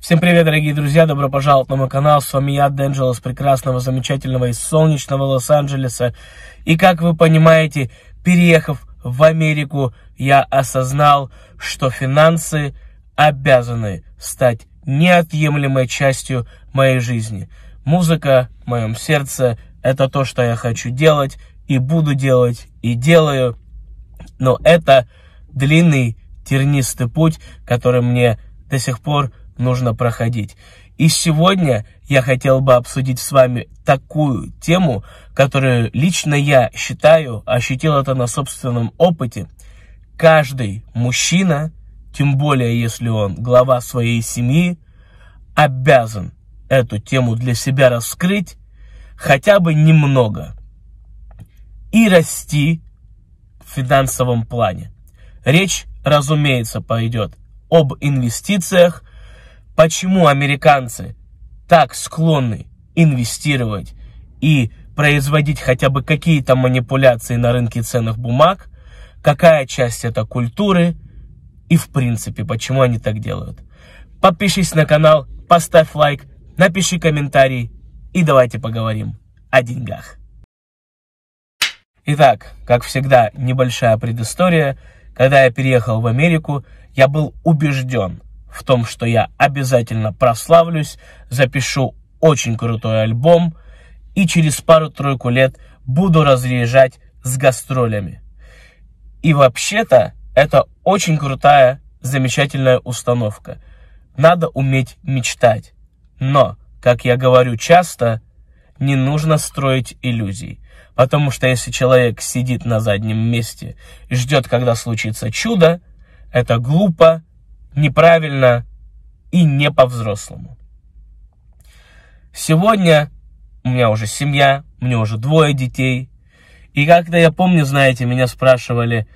Всем привет, дорогие друзья! Добро пожаловать на мой канал. С вами я, Дэнджело, с прекрасного, замечательного и солнечного Лос-Анджелеса. И как вы понимаете, переехав в Америку, я осознал, что финансы обязаны стать неотъемлемой частью моей жизни. Музыка в моем сердце – это то, что я хочу делать, и буду делать, и делаю. Но это длинный, тернистый путь, который мне до сих пор – нужно проходить. И сегодня я хотел бы обсудить с вами такую тему, которую лично я считаю, ощутил это на собственном опыте. Каждый мужчина, тем более если он глава своей семьи, обязан эту тему для себя раскрыть хотя бы немного и расти в финансовом плане. Речь, разумеется, пойдет об инвестициях, почему американцы так склонны инвестировать и производить хотя бы какие-то манипуляции на рынке ценных бумаг, какая часть это культуры и в принципе, почему они так делают. Подпишись на канал, поставь лайк, напиши комментарий и давайте поговорим о деньгах. Итак, как всегда, небольшая предыстория. Когда я переехал в Америку, я был убежден – в том, что я обязательно прославлюсь, запишу очень крутой альбом и через пару-тройку лет буду разъезжать с гастролями. И вообще-то это очень крутая, замечательная установка. Надо уметь мечтать. Но, как я говорю часто, не нужно строить иллюзий. Потому что если человек сидит на заднем месте и ждет, когда случится чудо, это глупо, неправильно и не по-взрослому. Сегодня у меня уже семья, у меня уже двое детей. И как-то я помню, знаете, меня спрашивали,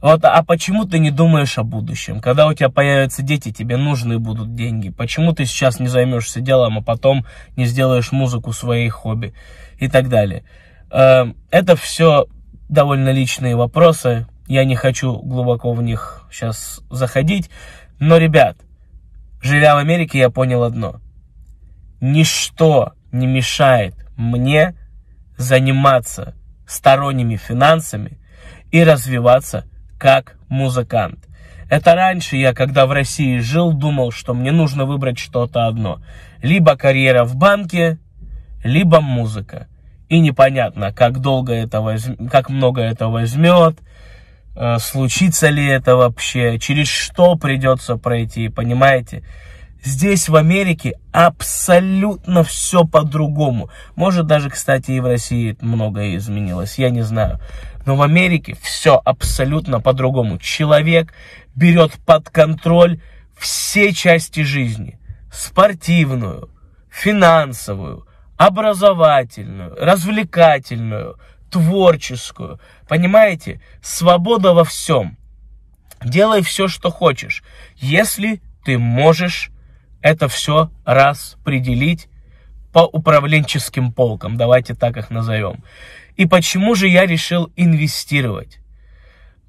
вот, а почему ты не думаешь о будущем? Когда у тебя появятся дети, тебе нужны будут деньги. Почему ты сейчас не займешься делом, а потом не сделаешь музыку своей хобби и так далее. Эм, это все довольно личные вопросы. Я не хочу глубоко в них сейчас заходить. Но, ребят, живя в Америке, я понял одно. Ничто не мешает мне заниматься сторонними финансами и развиваться как музыкант. Это раньше я, когда в России жил, думал, что мне нужно выбрать что-то одно. Либо карьера в банке, либо музыка. И непонятно, как долго это возьмет, как много это возьмет, Э, случится ли это вообще, через что придется пройти, понимаете? Здесь, в Америке, абсолютно все по-другому. Может, даже, кстати, и в России многое изменилось, я не знаю. Но в Америке все абсолютно по-другому. Человек берет под контроль все части жизни. Спортивную, финансовую, образовательную, развлекательную – творческую. Понимаете? Свобода во всем. Делай все, что хочешь, если ты можешь это все распределить по управленческим полкам, давайте так их назовем. И почему же я решил инвестировать?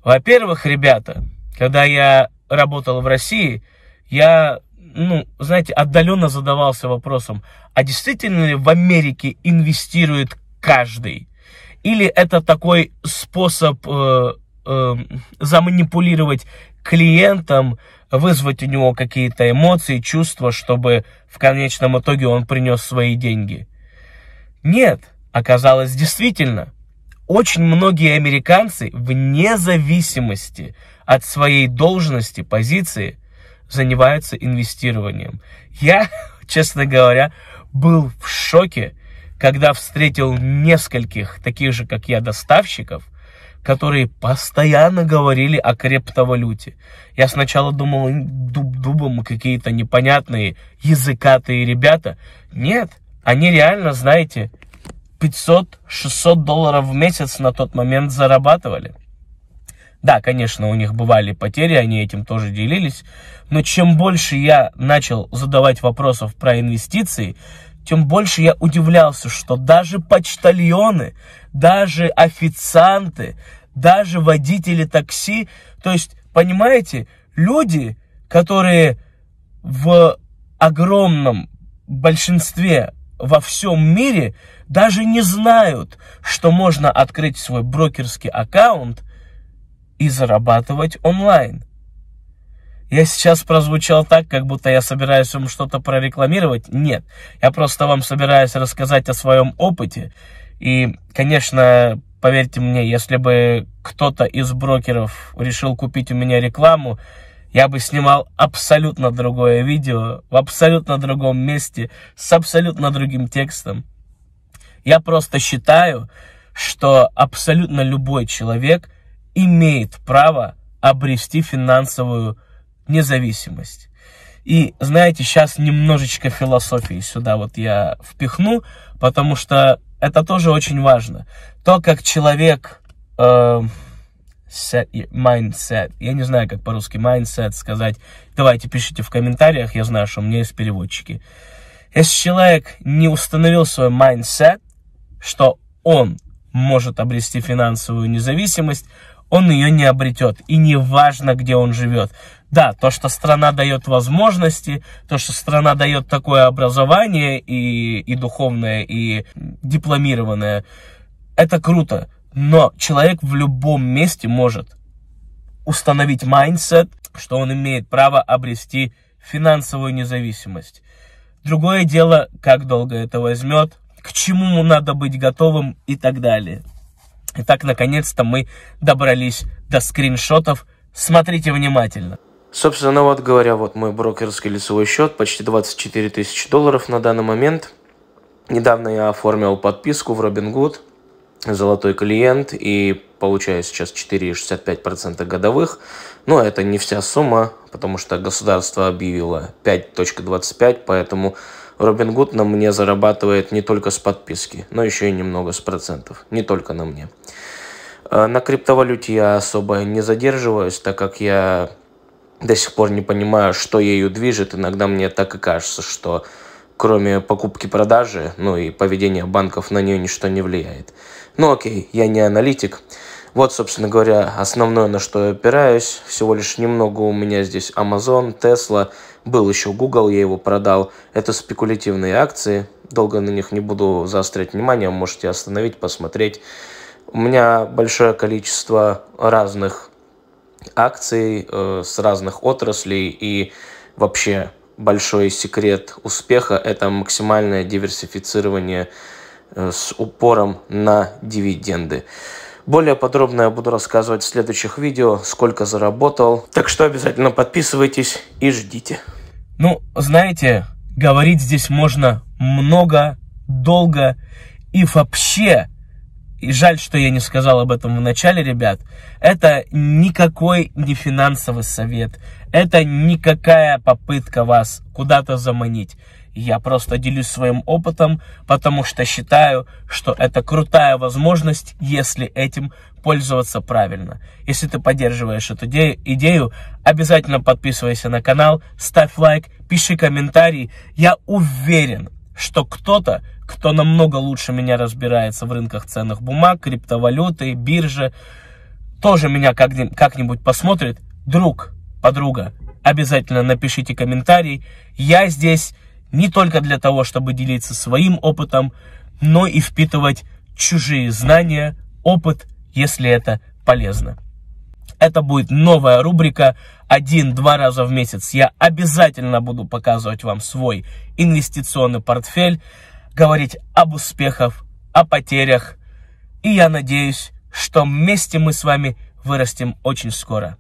Во-первых, ребята, когда я работал в России, я, ну, знаете, отдаленно задавался вопросом, а действительно ли в Америке инвестирует каждый? Или это такой способ э, э, заманипулировать клиентом, вызвать у него какие-то эмоции, чувства, чтобы в конечном итоге он принес свои деньги. Нет, оказалось действительно. Очень многие американцы, вне зависимости от своей должности, позиции, занимаются инвестированием. Я, честно говоря, был в шоке, когда встретил нескольких таких же, как я, доставщиков, которые постоянно говорили о криптовалюте. Я сначала думал, дуб дубом какие-то непонятные языкатые ребята. Нет, они реально, знаете, 500-600 долларов в месяц на тот момент зарабатывали. Да, конечно, у них бывали потери, они этим тоже делились. Но чем больше я начал задавать вопросов про инвестиции, тем больше я удивлялся, что даже почтальоны, даже официанты, даже водители такси, то есть, понимаете, люди, которые в огромном большинстве во всем мире даже не знают, что можно открыть свой брокерский аккаунт и зарабатывать онлайн. Я сейчас прозвучал так, как будто я собираюсь вам что-то прорекламировать. Нет, я просто вам собираюсь рассказать о своем опыте. И, конечно, поверьте мне, если бы кто-то из брокеров решил купить у меня рекламу, я бы снимал абсолютно другое видео, в абсолютно другом месте, с абсолютно другим текстом. Я просто считаю, что абсолютно любой человек имеет право обрести финансовую независимость. И, знаете, сейчас немножечко философии сюда вот я впихну, потому что это тоже очень важно. То, как человек... Э, set, mindset. Я не знаю, как по-русски mindset сказать. Давайте пишите в комментариях, я знаю, что у меня есть переводчики. Если человек не установил свой mindset, что он может обрести финансовую независимость, он ее не обретет. И не важно, где он живет. Да, то, что страна дает возможности, то, что страна дает такое образование и, и духовное, и дипломированное, это круто. Но человек в любом месте может установить майндсет, что он имеет право обрести финансовую независимость. Другое дело, как долго это возьмет, к чему надо быть готовым и так далее. Итак, наконец-то мы добрались до скриншотов. Смотрите внимательно. Собственно, ну вот говоря, вот мой брокерский лицевой счет, почти 24 тысячи долларов на данный момент. Недавно я оформил подписку в Robinhood, золотой клиент, и получаю сейчас 4,65% годовых. Но это не вся сумма, потому что государство объявило 5.25, поэтому Робин Гуд на мне зарабатывает не только с подписки, но еще и немного с процентов. Не только на мне. А, на криптовалюте я особо не задерживаюсь, так как я до сих пор не понимаю, что ею движет. Иногда мне так и кажется, что кроме покупки-продажи, ну и поведения банков, на нее ничто не влияет. Ну окей, я не аналитик, вот, собственно говоря, основное, на что я опираюсь. Всего лишь немного у меня здесь Amazon, Tesla, был еще Google, я его продал. Это спекулятивные акции, долго на них не буду заострять внимание, можете остановить, посмотреть. У меня большое количество разных акций э, с разных отраслей и вообще большой секрет успеха – это максимальное диверсифицирование э, с упором на дивиденды. Более подробно я буду рассказывать в следующих видео, сколько заработал. Так что обязательно подписывайтесь и ждите. Ну, знаете, говорить здесь можно много, долго и вообще и жаль, что я не сказал об этом в начале, ребят, это никакой не финансовый совет, это никакая попытка вас куда-то заманить. Я просто делюсь своим опытом, потому что считаю, что это крутая возможность, если этим пользоваться правильно. Если ты поддерживаешь эту идею, обязательно подписывайся на канал, ставь лайк, пиши комментарий. Я уверен, что кто-то, кто намного лучше меня разбирается в рынках ценных бумаг, криптовалюты, биржи, тоже меня как-нибудь посмотрит. Друг, подруга, обязательно напишите комментарий. Я здесь не только для того, чтобы делиться своим опытом, но и впитывать чужие знания, опыт, если это полезно. Это будет новая рубрика. Один-два раза в месяц я обязательно буду показывать вам свой инвестиционный портфель, говорить об успехах, о потерях. И я надеюсь, что вместе мы с вами вырастем очень скоро.